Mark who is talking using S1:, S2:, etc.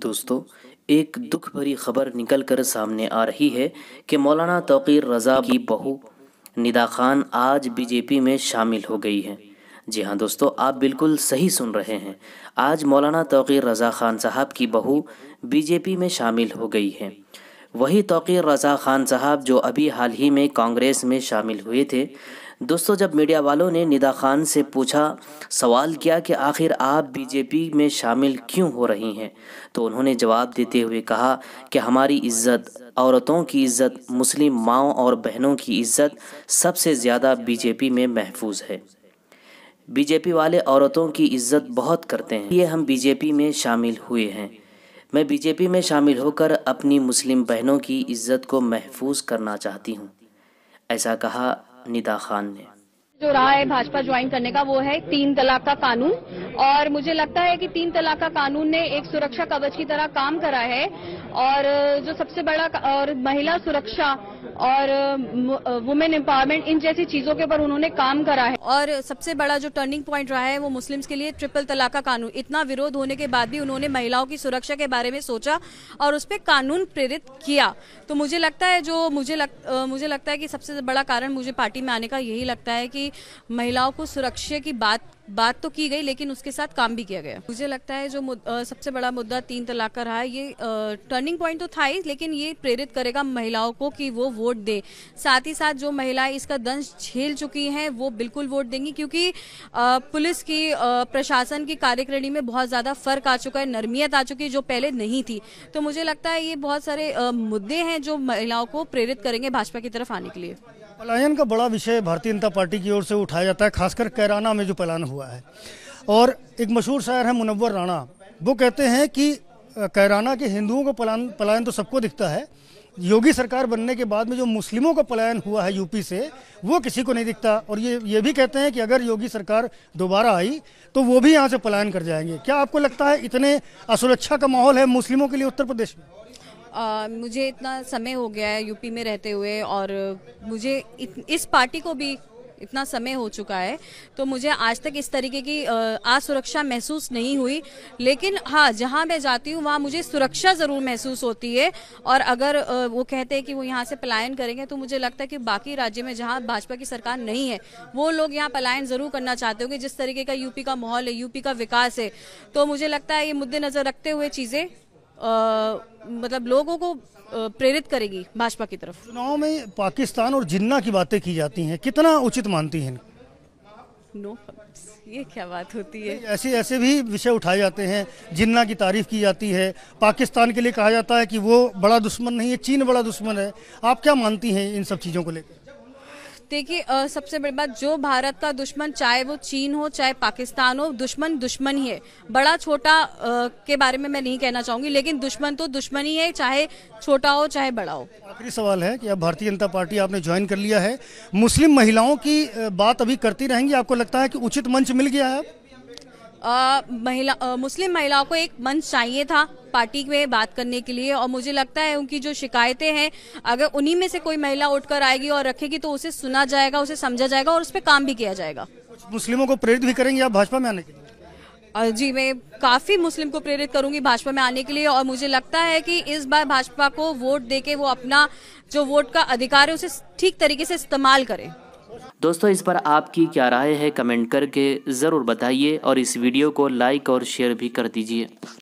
S1: दोस्तों एक दुख भरी खबर निकल कर सामने आ रही है कि मौलाना तोकीर रज़ा की बहू निदा खान आज बीजेपी में शामिल हो गई है जी हाँ दोस्तों आप बिल्कुल सही सुन रहे हैं आज मौलाना तोकीर रज़ा खान साहब की बहू बीजेपी में शामिल हो गई है वही तोक़ीर रज़ा ख़ान साहब जो अभी हाल ही में कांग्रेस में शामिल हुए थे दोस्तों जब मीडिया वालों ने निदा खान से पूछा सवाल किया कि आखिर आप बीजेपी में शामिल क्यों हो रही हैं तो उन्होंने जवाब देते हुए कहा कि हमारी इज्जत औरतों की इज्जत मुस्लिम माओं और बहनों की इज्जत सबसे ज़्यादा बीजेपी में महफूज है बीजेपी वाले औरतों की इज्जत बहुत करते हैं ये हम बीजेपी में शामिल हुए हैं मैं बीजेपी में शामिल होकर अपनी मुस्लिम बहनों की इज्जत को महफूज करना चाहती हूँ ऐसा कहा निदा खान ने
S2: जो रहा है भाजपा ज्वाइन करने का वो है तीन तलाक का कानून और मुझे लगता है कि तीन तलाक का कानून ने एक सुरक्षा कवच की तरह काम करा है और जो सबसे बड़ा और महिला सुरक्षा और वुमेन एम्पावरमेंट इन जैसी चीजों के ऊपर उन्होंने काम करा है और सबसे बड़ा जो टर्निंग पॉइंट रहा है वो मुस्लिम्स के लिए ट्रिपल तलाक का कानून इतना विरोध होने के बाद भी उन्होंने महिलाओं की सुरक्षा के बारे में सोचा और उस पर कानून प्रेरित किया तो मुझे लगता है जो मुझे लग, मुझे लगता है कि सबसे बड़ा कारण मुझे पार्टी में आने का यही लगता है कि महिलाओं को सुरक्षा की बात बात तो की गई लेकिन उसके साथ काम भी किया गया मुझे लगता है जो आ, सबसे बड़ा मुद्दा तीन तलाक का रहा है ये आ, टर्निंग पॉइंट तो था ही लेकिन ये प्रेरित करेगा महिलाओं को कि वो वोट दे साथ ही साथ जो महिलाएं इसका दंश झेल चुकी हैं वो बिल्कुल वोट देंगी क्योंकि आ, पुलिस की प्रशासन की कार्यक्रणी में बहुत ज्यादा फर्क आ चुका है नरमियत आ चुकी है जो पहले नहीं थी तो मुझे लगता है ये बहुत सारे मुद्दे हैं जो महिलाओं को प्रेरित करेंगे भाजपा की तरफ आने के लिए
S3: पलायन का बड़ा विषय भारतीय जनता पार्टी की ओर से उठाया जाता है खासकर कैराना में जो पलायन हुआ है और एक मशहूर शायर है मुनव्वर राणा वो कहते हैं कि कैराना के हिंदुओं को पलायन पलायन तो सबको दिखता है योगी सरकार बनने के बाद में जो मुस्लिमों का पलायन हुआ है यूपी से वो किसी को नहीं दिखता और ये ये भी कहते हैं कि अगर योगी सरकार दोबारा आई तो वो भी यहाँ से पलायन कर जाएंगे क्या आपको लगता है इतने असुरक्षा का माहौल है मुस्लिमों के लिए उत्तर प्रदेश में
S2: आ, मुझे इतना समय हो गया है यूपी में रहते हुए और मुझे इत, इस पार्टी को भी इतना समय हो चुका है तो मुझे आज तक इस तरीके की असुरक्षा महसूस नहीं हुई लेकिन हाँ जहाँ मैं जाती हूँ वहाँ मुझे सुरक्षा ज़रूर महसूस होती है और अगर आ, वो कहते हैं कि वो यहाँ से पलायन करेंगे तो मुझे लगता है कि बाकी राज्य में जहाँ भाजपा की सरकार नहीं है वो लोग यहाँ पलायन ज़रूर करना चाहते होंगे जिस तरीके का यूपी का माहौल है यूपी का विकास है तो मुझे लगता है ये मुद्देनज़र रखते हुए चीज़ें मतलब लोगों को प्रेरित करेगी भाजपा की तरफ चुनाव में
S3: पाकिस्तान और जिन्ना की बातें की जाती हैं कितना उचित मानती हैं
S2: नो no, ये क्या बात होती है ऐसे
S3: ऐसे भी विषय उठाए जाते हैं जिन्ना की तारीफ की जाती है पाकिस्तान के लिए कहा जाता है कि वो बड़ा दुश्मन नहीं है चीन बड़ा दुश्मन है आप क्या मानती हैं इन सब चीज़ों को लेकर
S2: देखिए सबसे बड़ी बात जो भारत का दुश्मन चाहे वो चीन हो चाहे पाकिस्तान हो दुश्मन दुश्मन ही है बड़ा छोटा आ, के बारे में मैं नहीं कहना चाहूंगी लेकिन दुश्मन तो दुश्मन ही है चाहे छोटा हो चाहे बड़ा हो
S3: आखिरी सवाल है कि अब भारतीय जनता पार्टी आपने ज्वाइन कर लिया है मुस्लिम महिलाओं की बात अभी करती रहेंगी आपको लगता है कि उचित मंच मिल गया है
S2: महिला मुस्लिम महिलाओं को एक मंच चाहिए था पार्टी में बात करने के लिए और मुझे लगता है उनकी जो शिकायतें हैं अगर उन्हीं में से कोई महिला उठकर आएगी और रखेगी तो उसे सुना जाएगा उसे समझा जाएगा और उस पर काम भी किया जाएगा
S3: कुछ मुस्लिमों को प्रेरित भी करेंगे आप भाजपा में आने के लिए
S2: जी मैं काफी मुस्लिम को प्रेरित करूंगी भाजपा में आने के लिए और मुझे लगता है कि इस बार भाजपा को वोट देके वो अपना जो वोट का अधिकार है उसे ठीक तरीके से इस्तेमाल करें
S1: दोस्तों इस पर आपकी क्या राय है कमेंट करके ज़रूर बताइए और इस वीडियो को लाइक और शेयर भी कर दीजिए